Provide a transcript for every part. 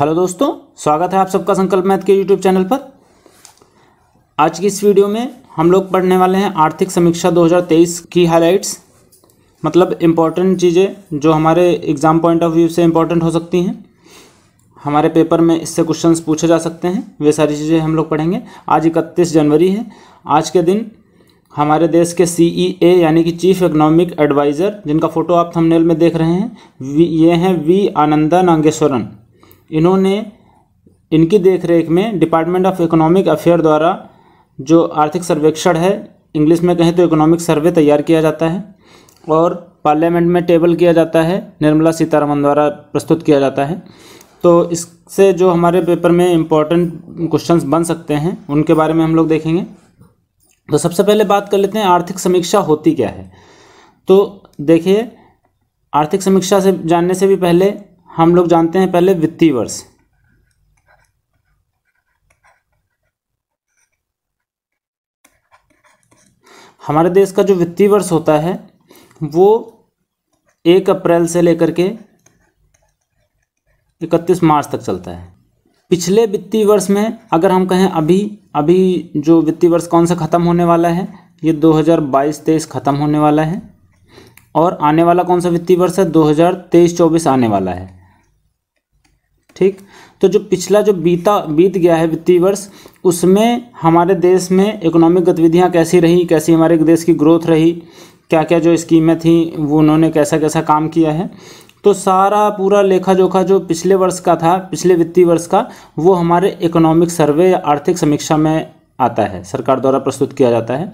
hello दोस्तों स्वागत है आप सबका संकल्प मैथ के यूट्यूब चैनल पर आज की इस वीडियो में हम लोग पढ़ने वाले हैं आर्थिक समीक्षा 2023 की हाइलाइट्स मतलब इम्पॉर्टेंट चीज़ें जो हमारे एग्ज़ाम पॉइंट ऑफ व्यू से इम्पॉर्टेंट हो सकती हैं हमारे पेपर में इससे क्वेश्चन पूछे जा सकते हैं वे सारी चीज़ें हम लोग पढ़ेंगे आज इकतीस जनवरी है आज के दिन हमारे देश के सी ई e यानी कि चीफ इकोनॉमिक एडवाइज़र जिनका फ़ोटो आप थंबनेल में देख रहे हैं ये हैं वी आनंदा नागेश्वरन इन्होंने इनकी देखरेख में डिपार्टमेंट ऑफ इकोनॉमिक अफेयर द्वारा जो आर्थिक सर्वेक्षण है इंग्लिश में कहें तो इकोनॉमिक सर्वे तैयार किया जाता है और पार्लियामेंट में टेबल किया जाता है निर्मला सीतारमन द्वारा प्रस्तुत किया जाता है तो इससे जो हमारे पेपर में इम्पॉर्टेंट क्वेश्चंस बन सकते हैं उनके बारे में हम लोग देखेंगे तो सबसे पहले बात कर लेते हैं आर्थिक समीक्षा होती क्या है तो देखिए आर्थिक समीक्षा से जानने से भी पहले हम लोग जानते हैं पहले वित्तीय वर्ष हमारे देश का जो वित्तीय वर्ष होता है वो एक अप्रैल से लेकर के इकतीस मार्च तक चलता है पिछले वित्तीय वर्ष में अगर हम कहें अभी अभी जो वित्तीय वर्ष कौन सा ख़त्म होने वाला है ये 2022-23 ख़त्म होने वाला है और आने वाला कौन सा वित्तीय वर्ष है 2023-24 आने वाला है ठीक तो जो पिछला जो बीता बीत गया है वित्तीय वर्ष उसमें हमारे देश में इकोनॉमिक गतिविधियाँ कैसी रही कैसी हमारे देश की ग्रोथ रही क्या क्या जो स्कीमें थी वो उन्होंने कैसा कैसा काम किया है तो सारा पूरा लेखा जोखा जो पिछले वर्ष का था पिछले वित्तीय वर्ष का वो हमारे इकोनॉमिक सर्वे या आर्थिक समीक्षा में आता है सरकार द्वारा प्रस्तुत किया जाता है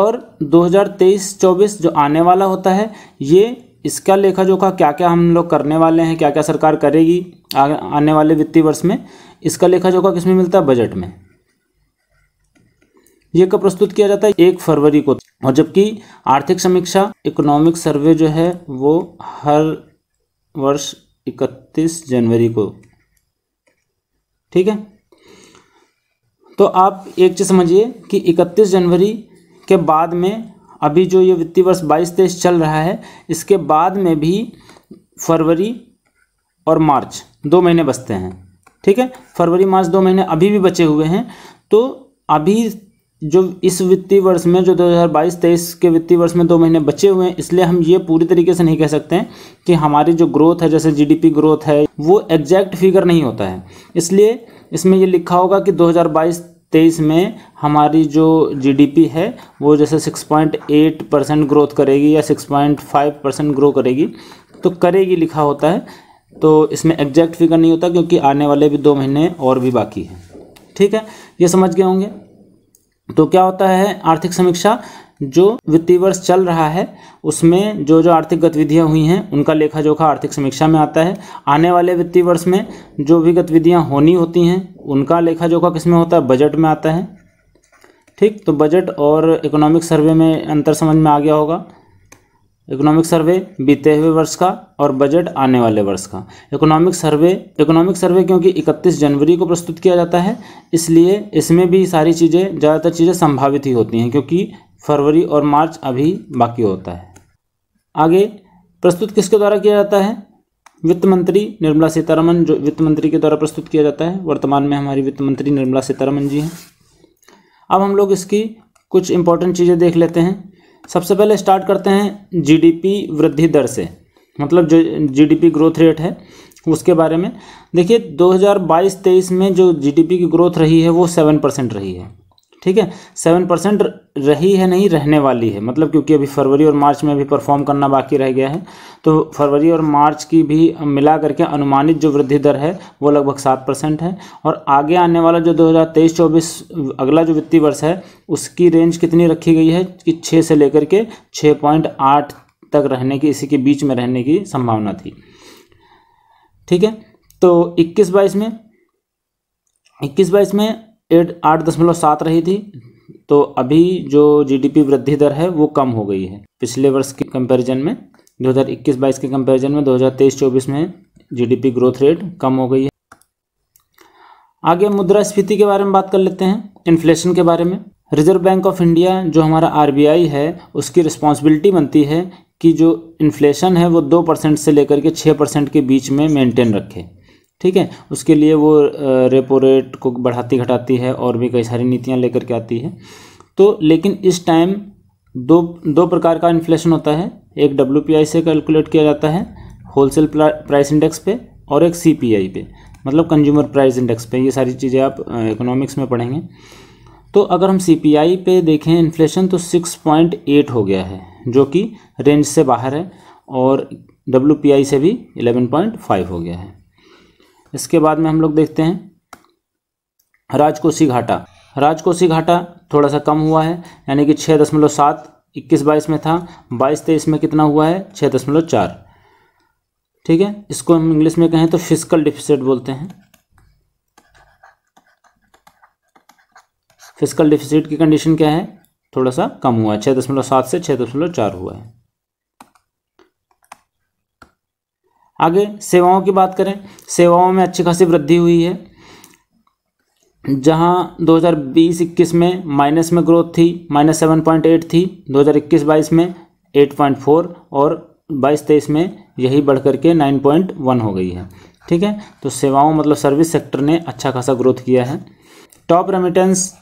और 2023-24 जो आने वाला होता है ये इसका लेखा जोखा क्या क्या हम लोग करने वाले हैं क्या क्या सरकार करेगी आने वाले वित्तीय वर्ष में इसका लेखा जोखा किसमें मिलता है बजट में यह कब प्रस्तुत किया जाता है एक फरवरी को और जबकि आर्थिक समीक्षा इकोनॉमिक सर्वे जो है वो हर वर्ष इकतीस जनवरी को ठीक है तो आप एक चीज़ समझिए कि इकतीस जनवरी के बाद में अभी जो ये वित्तीय वर्ष बाईस तेईस चल रहा है इसके बाद में भी फरवरी और मार्च दो महीने बचते हैं ठीक है फरवरी मार्च दो महीने अभी भी बचे हुए हैं तो अभी जो इस वित्तीय वर्ष में जो 2022-23 के वित्तीय वर्ष में दो महीने बचे हुए हैं इसलिए हम ये पूरी तरीके से नहीं कह सकते हैं कि हमारी जो ग्रोथ है जैसे जीडीपी ग्रोथ है वो एग्जैक्ट फिगर नहीं होता है इसलिए इसमें ये लिखा होगा कि 2022-23 में हमारी जो जीडीपी है वो जैसे 6.8 परसेंट ग्रोथ करेगी या 6.5 परसेंट ग्रो करेगी तो करेगी लिखा होता है तो इसमें एग्जैक्ट फिगर नहीं होता क्योंकि आने वाले भी दो महीने और भी बाकी हैं ठीक है ये समझ गए होंगे तो क्या होता है आर्थिक समीक्षा जो वित्तीय वर्ष चल रहा है उसमें जो जो आर्थिक गतिविधियां हुई हैं उनका लेखा जोखा आर्थिक समीक्षा में आता है आने वाले वित्तीय वर्ष में जो भी गतिविधियां होनी होती हैं उनका लेखा जोखा किस में होता है बजट में आता है ठीक तो बजट और इकोनॉमिक सर्वे में अंतर समझ में आ गया होगा इकोनॉमिक सर्वे बीते हुए वर्ष का और बजट आने वाले वर्ष का इकोनॉमिक सर्वे इकोनॉमिक सर्वे क्योंकि 31 जनवरी को प्रस्तुत किया जाता है इसलिए इसमें भी सारी चीज़ें ज़्यादातर चीज़ें संभावित ही होती हैं क्योंकि फरवरी और मार्च अभी बाकी होता है आगे प्रस्तुत किसके द्वारा किया जाता है वित्त मंत्री निर्मला सीतारमन जो वित्त मंत्री के द्वारा प्रस्तुत किया जाता है वर्तमान में हमारी वित्त मंत्री निर्मला सीतारमन जी हैं अब हम लोग इसकी कुछ इंपॉर्टेंट चीज़ें देख लेते हैं सबसे पहले स्टार्ट करते हैं जीडीपी वृद्धि दर से मतलब जो जीडीपी ग्रोथ रेट है उसके बारे में देखिए 2022-23 में जो जीडीपी की ग्रोथ रही है वो सेवन परसेंट रही है ठीक है सेवन परसेंट रही है नहीं रहने वाली है मतलब क्योंकि अभी फरवरी और मार्च में भी परफॉर्म करना बाकी रह गया है तो फरवरी और मार्च की भी मिला करके अनुमानित जो वृद्धि दर है वो लगभग सात परसेंट है और आगे आने वाला जो 2023-24 अगला जो वित्तीय वर्ष है उसकी रेंज कितनी रखी गई है कि छः से लेकर के छः पॉइंट आठ तक रहने की इसी के बीच में रहने की संभावना थी ठीक है तो इक्कीस बाईस में इक्कीस बाईस में एट आठ दशमलव सात रही थी तो अभी जो जीडीपी वृद्धि दर है वो कम हो गई है पिछले वर्ष के कंपैरिजन में 2021-22 के कंपैरिजन में 2023-24 में जीडीपी ग्रोथ रेट कम हो गई है आगे मुद्रास्फीति के बारे में बात कर लेते हैं इन्फ्लेशन के बारे में रिजर्व बैंक ऑफ इंडिया जो हमारा आर है उसकी रिस्पॉन्सिबिलिटी बनती है कि जो इन्फ्लेशन है वो दो परसेंट से लेकर के छः परसेंट के बीच में मेनटेन रखे ठीक है उसके लिए वो रेपो रेट को बढ़ाती घटाती है और भी कई सारी नीतियाँ लेकर के आती है तो लेकिन इस टाइम दो दो प्रकार का इन्फ्लेशन होता है एक डब्ल्यू से कैलकुलेट किया जाता है होलसेल प्राइस इंडेक्स पे और एक सी पे मतलब कंज्यूमर प्राइस इंडेक्स पे ये सारी चीज़ें आप इकोनॉमिक्स में पढ़ेंगे तो अगर हम सी पे देखें इन्फ्लेशन तो 6.8 हो गया है जो कि रेंज से बाहर है और डब्ल्यू से भी 11.5 हो गया है इसके बाद में हम लोग देखते हैं राजकोषी घाटा राजकोषी घाटा थोड़ा सा कम हुआ है यानी कि छः दशमलव सात इक्कीस बाईस में था बाईस तेईस में कितना हुआ है छः दशमलव चार ठीक है इसको हम इंग्लिश में कहें तो फिजिकल डिफिसिट बोलते हैं फिजिकल डिफिसिट की कंडीशन क्या है थोड़ा सा कम हुआ है छः दशमलव सात से छः दशमलव चार हुआ है आगे सेवाओं की बात करें सेवाओं में अच्छी खासी वृद्धि हुई है जहां 2020-21 में माइनस में ग्रोथ थी माइनस सेवन पॉइंट एट थी 2021-22 में एट पॉइंट फोर और बाईस तेईस में यही बढ़ करके नाइन पॉइंट वन हो गई है ठीक है तो सेवाओं मतलब सर्विस सेक्टर ने अच्छा खासा ग्रोथ किया है टॉप रेमिटेंस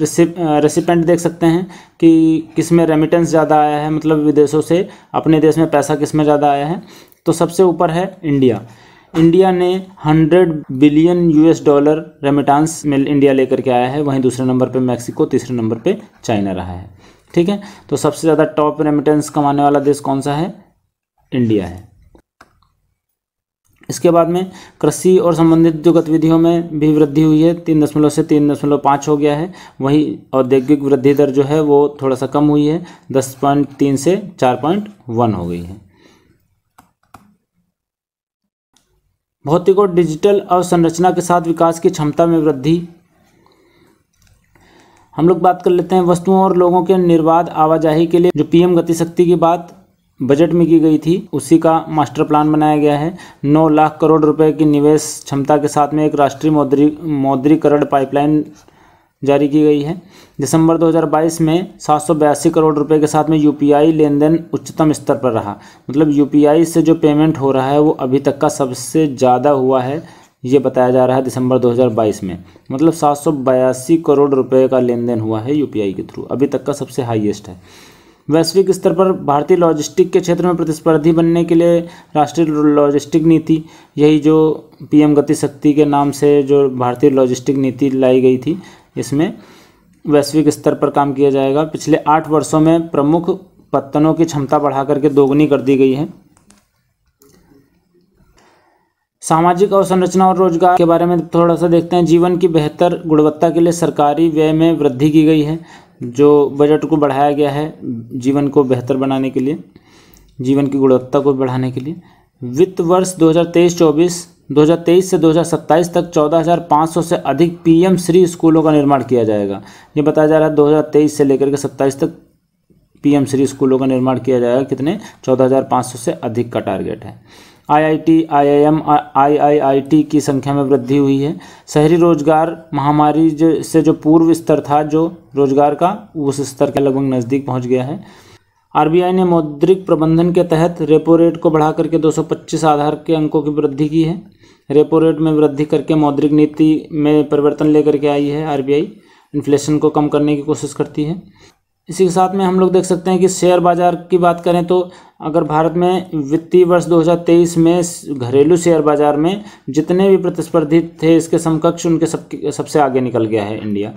रेसिपेंट देख सकते हैं कि किस में रेमिटेंस ज़्यादा आया है मतलब विदेशों से अपने देश में पैसा किस में ज़्यादा आया है तो सबसे ऊपर है इंडिया इंडिया ने 100 बिलियन यूएस डॉलर रेमिटांस में इंडिया लेकर के आया है वहीं दूसरे नंबर पे मैक्सिको तीसरे नंबर पे चाइना रहा है ठीक है तो सबसे ज़्यादा टॉप रेमिटेंस कमाने वाला देश कौन सा है इंडिया है इसके बाद में कृषि और संबंधित जो गतिविधियों में भी वृद्धि हुई है तीन दशमलव से तीन दशमलव पाँच हो गया है वहीं औद्योगिक वृद्धि दर जो है वो थोड़ा सा कम हुई है दस पॉइंट तीन से चार पॉइंट वन हो गई है भौतिक और डिजिटल अवसंरचना के साथ विकास की क्षमता में वृद्धि हम लोग बात कर लेते हैं वस्तुओं और लोगों के निर्बाध आवाजाही के लिए जो पीएम गतिशक्ति की बात बजट में की गई थी उसी का मास्टर प्लान बनाया गया है 9 लाख करोड़ रुपए की निवेश क्षमता के साथ में एक राष्ट्रीय मौद्री मौद्रीकरण पाइपलाइन जारी की गई है दिसंबर 2022 में सात करोड़ रुपए के साथ में यूपीआई लेन देन उच्चतम स्तर पर रहा मतलब यूपीआई से जो पेमेंट हो रहा है वो अभी तक का सबसे ज़्यादा हुआ है ये बताया जा रहा है दिसंबर 2022 में मतलब सात करोड़ रुपए का लेन देन हुआ है यूपीआई के थ्रू अभी तक का सबसे हाईएस्ट है वैश्विक स्तर पर भारतीय लॉजिस्टिक के क्षेत्र में प्रतिस्पर्धी बनने के लिए राष्ट्रीय लॉजिस्टिक नीति यही जो पीएम गति शक्ति के नाम से जो भारतीय लॉजिस्टिक नीति लाई गई थी इसमें वैश्विक स्तर पर काम किया जाएगा पिछले आठ वर्षों में प्रमुख पत्तनों की क्षमता बढ़ा करके दोगुनी कर दी गई है सामाजिक अवसंरचना और, और रोजगार के बारे में थोड़ा सा देखते हैं जीवन की बेहतर गुणवत्ता के लिए सरकारी व्यय में वृद्धि की गई है जो बजट को बढ़ाया गया है जीवन को बेहतर बनाने के लिए जीवन की गुणवत्ता को बढ़ाने के लिए वित्त वर्ष 2023 हज़ार 2023 से 2027 तक 14,500 से अधिक पीएम श्री स्कूलों का निर्माण किया जाएगा ये बताया जा रहा है 2023 से लेकर के 27 तक पीएम श्री स्कूलों का निर्माण किया जाएगा कितने 14,500 से अधिक का टारगेट है आईआईटी, आईआईएम, आईआईआईटी की संख्या में वृद्धि हुई है शहरी रोजगार महामारी जो से जो पूर्व स्तर था जो रोजगार का उस स्तर के लगभग नज़दीक पहुँच गया है आरबीआई ने मौद्रिक प्रबंधन के तहत रेपो रेट को बढ़ा करके 225 आधार के अंकों की वृद्धि की है रेपो रेट में वृद्धि करके मौद्रिक नीति में परिवर्तन लेकर के आई है आरबीआई इन्फ्लेशन को कम करने की कोशिश करती है इसी के साथ में हम लोग देख सकते हैं कि शेयर बाज़ार की बात करें तो अगर भारत में वित्तीय वर्ष 2023 में घरेलू शेयर बाज़ार में जितने भी प्रतिस्पर्धी थे इसके समकक्ष उनके सब सबसे आगे निकल गया है इंडिया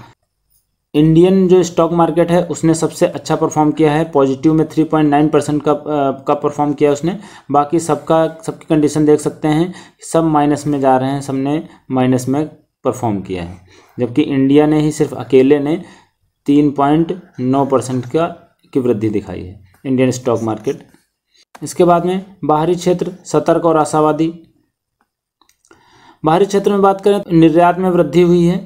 इंडियन जो स्टॉक मार्केट है उसने सबसे अच्छा परफॉर्म किया है पॉजिटिव में 3.9 परसेंट का आ, का परफॉर्म किया उसने बाकी सबका सबकी कंडीशन देख सकते हैं सब माइनस में जा रहे हैं सबने माइनस में परफॉर्म किया है जबकि इंडिया ने ही सिर्फ अकेले ने 3.9 परसेंट का की वृद्धि दिखाई है इंडियन स्टॉक मार्केट इसके बाद में बाहरी क्षेत्र सतर्क और आशावादी बाहरी क्षेत्र में बात करें तो निर्यात में वृद्धि हुई है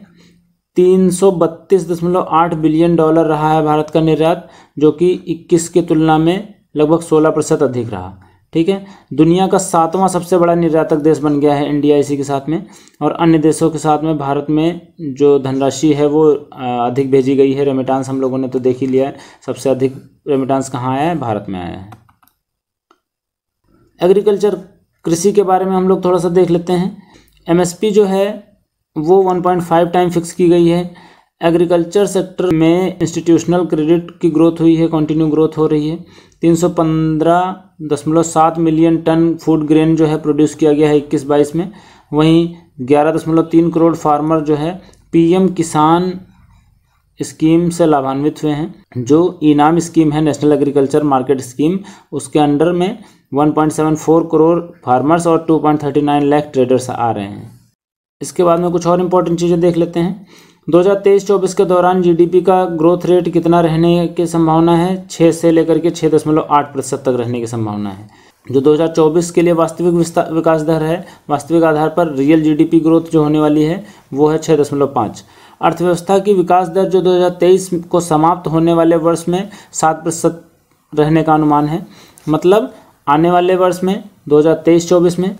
332.8 बिलियन डॉलर रहा है भारत का निर्यात जो कि 21 की तुलना में लगभग 16 प्रतिशत अधिक रहा ठीक है दुनिया का सातवां सबसे बड़ा निर्यातक देश बन गया है इंडिया इसी के साथ में और अन्य देशों के साथ में भारत में जो धनराशि है वो अधिक भेजी गई है रेमिटांस हम लोगों ने तो देख ही लिया है सबसे अधिक रेमिटांस कहाँ आया है भारत में आया है एग्रीकल्चर कृषि के बारे में हम लोग थोड़ा सा देख लेते हैं एमएसपी जो है वो 1.5 टाइम फिक्स की गई है एग्रीकल्चर सेक्टर में इंस्टीट्यूशनल क्रेडिट की ग्रोथ हुई है कंटिन्यू ग्रोथ हो रही है 315.7 मिलियन टन फूड ग्रेन जो है प्रोड्यूस किया गया है इक्कीस बाईस में वहीं 11.3 करोड़ फार्मर जो है पीएम किसान स्कीम से लाभान्वित हुए हैं जो इनाम स्कीम है नेशनल एग्रीकल्चर मार्केट स्कीम उसके अंडर में 1.74 करोड़ फार्मर्स और 2.39 लाख ट्रेडर्स आ रहे हैं इसके बाद में कुछ और इम्पोर्टेंट चीज़ें देख लेते हैं 2023-24 के दौरान जीडीपी का ग्रोथ रेट कितना रहने की संभावना है 6 से लेकर के 6.8 प्रतिशत तक रहने की संभावना है जो 2024 के लिए वास्तविक विकास दर है वास्तविक आधार पर रियल जीडीपी ग्रोथ जो होने वाली है वो है 6.5 अर्थव्यवस्था की विकास दर जो 2023 को समाप्त होने वाले वर्ष में सात प्रतिशत रहने का अनुमान है मतलब आने वाले वर्ष में दो हज़ार में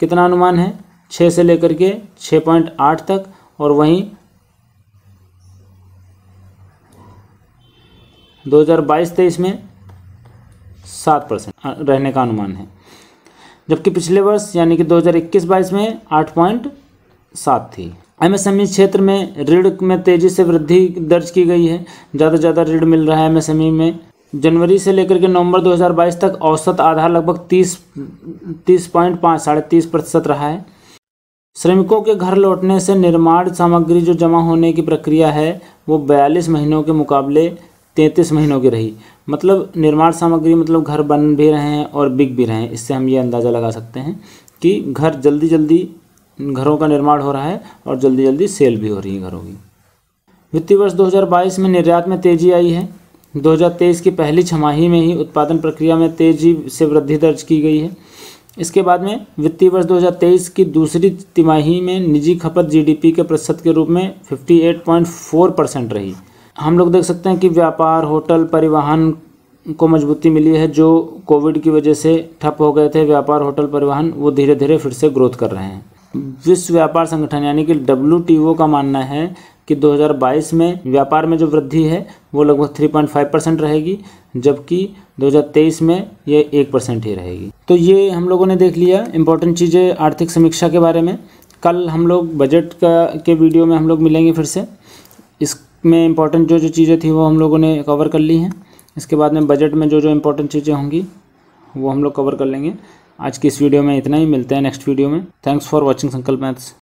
कितना अनुमान है छः से लेकर के छः पॉइंट आठ तक और वहीं 2022-23 में सात परसेंट रहने का अनुमान है जबकि पिछले वर्ष यानी कि 2021-22 में आठ पॉइंट सात थी एमएसएमई क्षेत्र में ऋण में तेज़ी से वृद्धि दर्ज की गई है ज़्यादा से ज़्यादा ऋण मिल रहा है एमएसएमई में जनवरी से लेकर के नवंबर 2022 तक औसत आधार लगभग 30 तीस पॉइंट पाँच साढ़े तीस प्रतिशत रहा है श्रमिकों के घर लौटने से निर्माण सामग्री जो जमा होने की प्रक्रिया है वो बयालीस महीनों के मुकाबले तैंतीस महीनों की रही मतलब निर्माण सामग्री मतलब घर बन भी रहे हैं और बिक भी रहे हैं इससे हम ये अंदाज़ा लगा सकते हैं कि घर जल्दी जल्दी घरों का निर्माण हो रहा है और जल्दी जल्दी सेल भी हो रही है घरों की वित्तीय वर्ष 2022 में निर्यात में तेज़ी आई है 2023 की पहली छमाही में ही उत्पादन प्रक्रिया में तेजी से वृद्धि दर्ज की गई है इसके बाद में वित्तीय वर्ष 2023 की दूसरी तिमाही में निजी खपत जीडीपी के प्रतिशत के रूप में 58.4 परसेंट रही हम लोग देख सकते हैं कि व्यापार होटल परिवहन को मजबूती मिली है जो कोविड की वजह से ठप हो गए थे व्यापार होटल परिवहन वो धीरे धीरे फिर से ग्रोथ कर रहे हैं विश्व व्यापार संगठन यानी कि डब्ल्यू का मानना है कि 2022 में व्यापार में जो वृद्धि है वो लगभग 3.5 परसेंट रहेगी जबकि 2023 में ये एक परसेंट ही रहेगी तो ये हम लोगों ने देख लिया इंपॉर्टेंट चीज़ें आर्थिक समीक्षा के बारे में कल हम लोग बजट का के वीडियो में हम लोग मिलेंगे फिर से इसमें इम्पोर्टेंट जो जो चीज़ें थी वो हम लोगों ने कवर कर ली हैं इसके बाद में बजट में जो जो इम्पोर्टेंट चीज़ें होंगी वो हम लोग कवर कर लेंगे आज की इस वीडियो में इतना ही मिलते हैं नेक्स्ट वीडियो में thanks for watching Sankalp maths